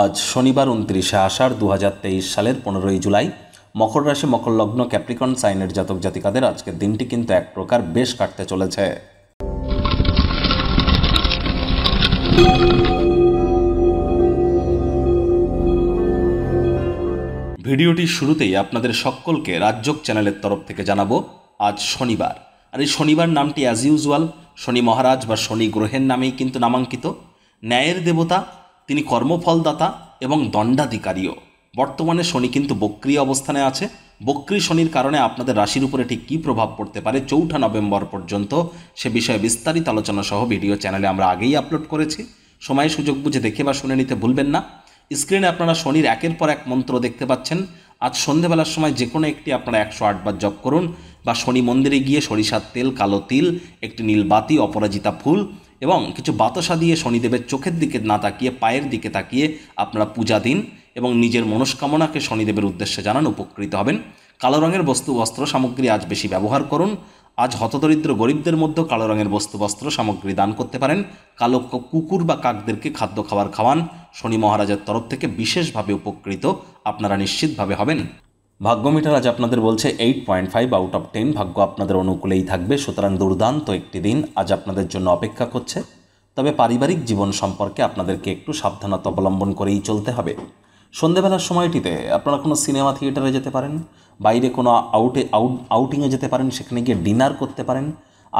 আজ শনিবার উনত্রিশে আষাঢ় দু হাজার তেইশ সালের পনেরোই জুলাই মকর রাশি মকর লগ্ন ক্যাপ্রিকন সাইনের জাতক জাতিকাদের আজকের দিনটি কিন্তু এক প্রকার বেশ কাটতে চলেছে ভিডিওটি শুরুতেই আপনাদের সকলকে রাজ্যক চ্যানেলের তরফ থেকে জানাবো আজ শনিবার আর এই শনিবার নামটি অ্যাজ ইউজুয়াল শনি মহারাজ বা শনি গ্রহের নামেই কিন্তু নামাঙ্কিত ন্যায়ের দেবতা তিনি কর্মফলদাতা এবং দণ্ডাধিকারীও বর্তমানে শনি কিন্তু বক্রিয় অবস্থানে আছে বক্রি শনির কারণে আপনাদের রাশির উপরে ঠিক কী প্রভাব পড়তে পারে চৌঠা নভেম্বর পর্যন্ত সে বিষয়ে বিস্তারিত আলোচনা সহ ভিডিও চ্যানেলে আমরা আগেই আপলোড করেছি সময় সুযোগ বুঝে দেখে বা শুনে নিতে ভুলবেন না স্ক্রিনে আপনারা শনির একের পর এক মন্ত্র দেখতে পাচ্ছেন আজ সন্ধেবেলার সময় যে কোনো একটি আপনারা একশো আটবার জপ করুন বা শনি মন্দিরে গিয়ে সরিষার তেল কালো তিল একটি নীল বাতি অপরাজিতা ফুল এবং কিছু বাতাসা দিয়ে শনিদেবের চোখের দিকে না তাকিয়ে পায়ের দিকে তাকিয়ে আপনারা পূজা দিন এবং নিজের মনস্কামনাকে শনিদেবের উদ্দেশ্যে জানান উপকৃত হবেন কালো রঙের বস্তু বস্ত্র সামগ্রী আজ বেশি ব্যবহার করুন আজ হতদরিদ্র গরিবদের মধ্যেও কালো রঙের বস্তু বস্ত্র সামগ্রী দান করতে পারেন কালো কুকুর বা কাকদেরকে খাদ্য খাবার খাওয়ান শনি মহারাজের তরফ থেকে বিশেষভাবে উপকৃত আপনারা নিশ্চিতভাবে হবেন ভাগ্য মিটার আজ আপনাদের বলছে eight point five out of ten ভাগ্য আপনাদের অনুকূলেই থাকবে সুতরাং দুর্দান্ত একটি দিন আজ আপনাদের জন্য অপেক্ষা করছে তবে পারিবারিক জীবন সম্পর্কে আপনাদেরকে একটু সাবধানতা অবলম্বন করেই চলতে হবে সন্ধেবেলার সময়টিতে আপনারা কোনো সিনেমা থিয়েটারে যেতে পারেন বাইরে কোনো আউটে আউট আউটিংয়ে যেতে পারেন সেখানে গিয়ে ডিনার করতে পারেন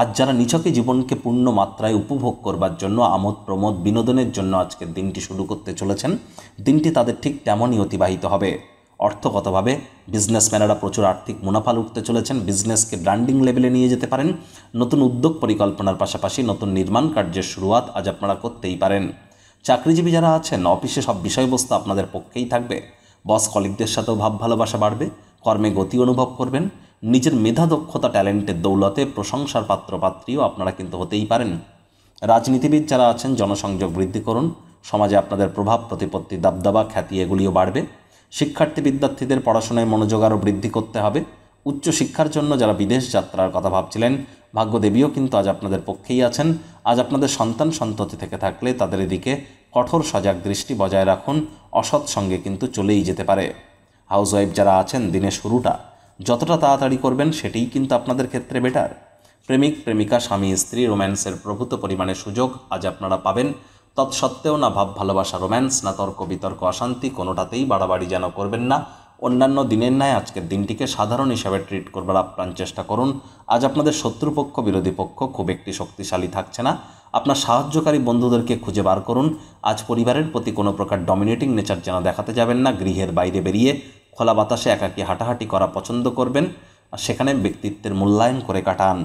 আজ যারা নিছকে জীবনকে পূর্ণ মাত্রায় উপভোগ করবার জন্য আমোদ প্রমোদ বিনোদনের জন্য আজকের দিনটি শুরু করতে চলেছেন দিনটি তাদের ঠিক তেমনই অতিবাহিত হবে অর্থগতভাবে বিজনেসম্যানেরা প্রচুর আর্থিক মুনাফা লুটতে চলেছেন বিজনেসকে ব্র্যান্ডিং লেভেলে নিয়ে যেতে পারেন নতুন উদ্যোগ পরিকল্পনার পাশাপাশি নতুন নির্মাণ কার্যের শুরুয়াত আজ আপনারা করতেই পারেন চাকরিজীবী যারা আছেন অফিসে সব বিষয়বস্তু আপনাদের পক্ষেই থাকবে বস কলিগদের সাথেও ভাব ভালোবাসা বাড়বে কর্মে গতি অনুভব করবেন নিজের মেধা দক্ষতা ট্যালেন্টের দৌলতে প্রশংসার পাত্রপাত্রীও আপনারা কিন্তু হতেই পারেন রাজনীতিবিদ যারা আছেন জনসংযোগ বৃদ্ধি করুন সমাজে আপনাদের প্রভাব প্রতিপত্তি দাবদাবা খ্যাতি এগুলিও বাড়বে শিক্ষার্থী বিদ্যার্থীদের পড়াশোনায় মনোযোগ আরও বৃদ্ধি করতে হবে উচ্চশিক্ষার জন্য যারা বিদেশ যাত্রার কথা ভাবছিলেন ভাগ্যদেবীও কিন্তু আজ আপনাদের পক্ষেই আছেন আজ আপনাদের সন্তান সন্ততি থেকে থাকলে তাদের এদিকে কঠোর সজাগ দৃষ্টি বজায় রাখুন অসৎ সঙ্গে কিন্তু চলেই যেতে পারে হাউসওয়াইফ যারা আছেন দিনের শুরুটা যতটা তাড়াতাড়ি করবেন সেটিই কিন্তু আপনাদের ক্ষেত্রে বেটার প্রেমিক প্রেমিকা স্বামী স্ত্রী রোম্যান্সের প্রভূত পরিমাণে সুযোগ আজ আপনারা পাবেন তৎসত্ত্বেও না ভাব ভালোবাসা রোম্যান্স না তর্ক বিতর্ক অশান্তি কোনোটাতেই বাড়াবাড়ি যেন করবেন না অন্যান্য দিনের ন্যায় আজকের দিনটিকে সাধারণ হিসাবে ট্রিট করবার আপ্রাণ চেষ্টা করুন আজ আপনাদের শত্রুপক্ষ বিরোধী পক্ষ খুব একটি শক্তিশালী থাকছে না আপনার সাহায্যকারী বন্ধুদেরকে খুঁজে বার করুন আজ পরিবারের প্রতি কোনো প্রকার ডমিনেটিং নেচার যেন দেখাতে যাবেন না গৃহের বাইরে বেরিয়ে খোলা বাতাসে একাকি হাঁটাহাঁটি করা পছন্দ করবেন আর সেখানে ব্যক্তিত্বের মূল্যায়ন করে কাটান